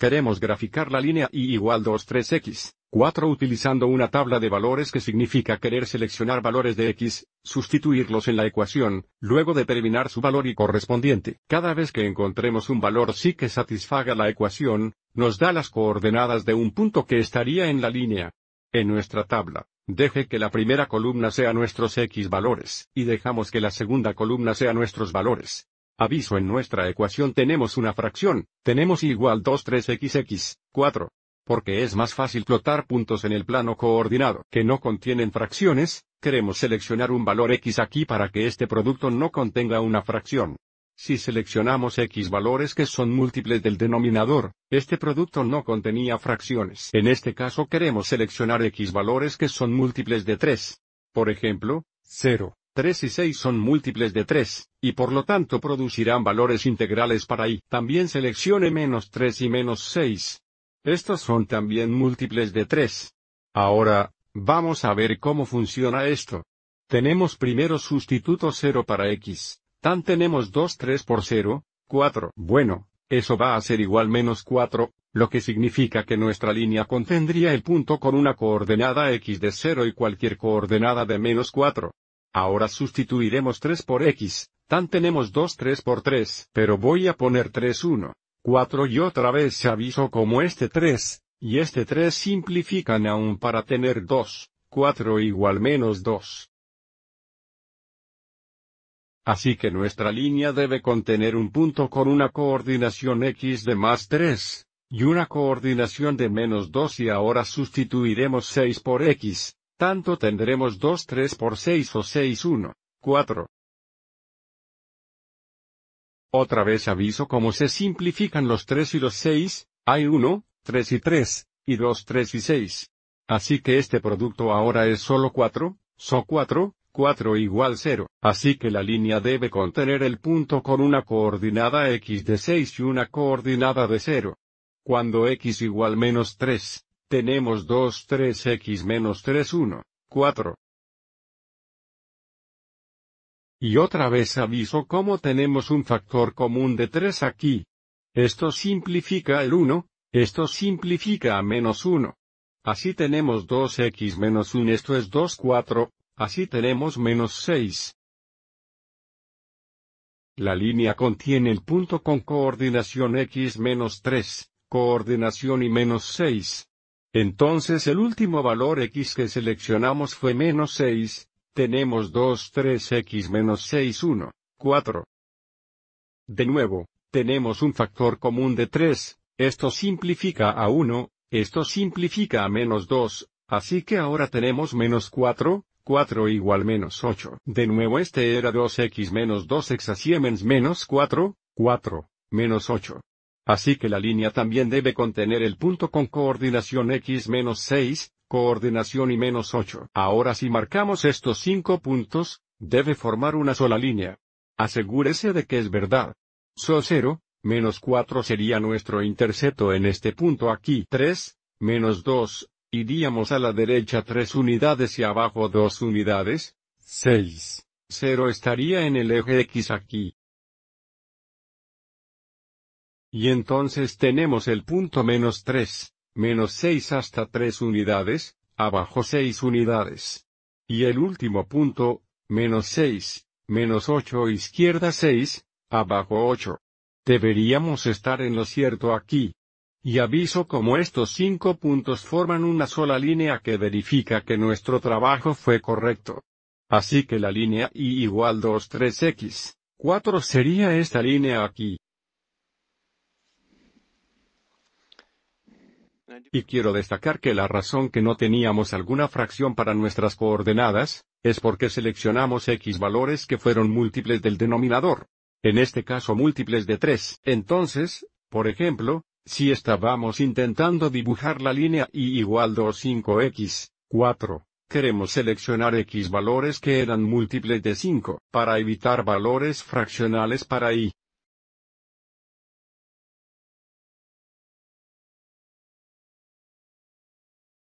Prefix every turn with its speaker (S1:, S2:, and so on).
S1: Queremos graficar la línea y igual 2, 3x, 4 utilizando una tabla de valores que significa querer seleccionar valores de x, sustituirlos en la ecuación, luego determinar su valor y correspondiente. Cada vez que encontremos un valor sí que satisfaga la ecuación, nos da las coordenadas de un punto que estaría en la línea. En nuestra tabla, deje que la primera columna sea nuestros x valores y dejamos que la segunda columna sea nuestros valores. Aviso en nuestra ecuación tenemos una fracción, tenemos igual 2 3 x, 4. Porque es más fácil plotar puntos en el plano coordinado que no contienen fracciones, queremos seleccionar un valor x aquí para que este producto no contenga una fracción. Si seleccionamos x valores que son múltiples del denominador, este producto no contenía fracciones. En este caso queremos seleccionar x valores que son múltiples de 3. Por ejemplo, 0, 3 y 6 son múltiples de 3, y por lo tanto producirán valores integrales para y. También seleccione menos 3 y menos 6. Estos son también múltiples de 3. Ahora, vamos a ver cómo funciona esto. Tenemos primero sustituto 0 para x. Tan tenemos 2 3 por 0, 4. Bueno, eso va a ser igual menos 4, lo que significa que nuestra línea contendría el punto con una coordenada x de 0 y cualquier coordenada de menos 4. Ahora sustituiremos 3 por x, tan tenemos 2 3 por 3, pero voy a poner 3 1, 4 y otra vez se aviso como este 3, y este 3 simplifican aún para tener 2, 4 igual menos 2. Así que nuestra línea debe contener un punto con una coordinación x de más 3, y una coordinación de menos 2 y ahora sustituiremos 6 por x, tanto tendremos 2 3 por 6 o 6 1, 4. Otra vez aviso cómo se simplifican los 3 y los 6, hay 1, 3 y 3, y 2 3 y 6. Así que este producto ahora es solo 4, so 4, 4 igual 0, así que la línea debe contener el punto con una coordinada x de 6 y una coordinada de 0. Cuando x igual menos 3, tenemos 2 3x menos 3 1, 4. Y otra vez aviso cómo tenemos un factor común de 3 aquí. Esto simplifica el 1, esto simplifica a menos 1. Así tenemos 2x menos 1 esto es 2 4, así tenemos menos 6. La línea contiene el punto con coordinación x menos 3, coordinación y menos 6. Entonces el último valor x que seleccionamos fue menos 6, tenemos 2 3x menos 6 1, 4. De nuevo, tenemos un factor común de 3, esto simplifica a 1, esto simplifica a menos 2, así que ahora tenemos menos 4, 4 igual menos 8. De nuevo este era 2x menos 2 x menos 4, 4, menos 8. Así que la línea también debe contener el punto con coordinación x menos 6, coordinación y menos 8. Ahora si marcamos estos cinco puntos, debe formar una sola línea. Asegúrese de que es verdad. So 0, menos 4 sería nuestro intercepto en este punto aquí 3, menos 2, iríamos a la derecha 3 unidades y abajo 2 unidades, 6, 0 estaría en el eje X aquí. Y entonces tenemos el punto menos 3, menos 6 hasta 3 unidades, abajo 6 unidades. Y el último punto, menos 6, menos 8 izquierda 6, abajo 8. Deberíamos estar en lo cierto aquí. Y aviso como estos 5 puntos forman una sola línea que verifica que nuestro trabajo fue correcto. Así que la línea y igual 2 3x, 4 sería esta línea aquí. Y quiero destacar que la razón que no teníamos alguna fracción para nuestras coordenadas, es porque seleccionamos x valores que fueron múltiples del denominador. En este caso múltiples de 3. Entonces, por ejemplo, si estábamos intentando dibujar la línea y igual 2 5x, 4, queremos seleccionar x valores que eran múltiples de 5, para evitar valores fraccionales para y,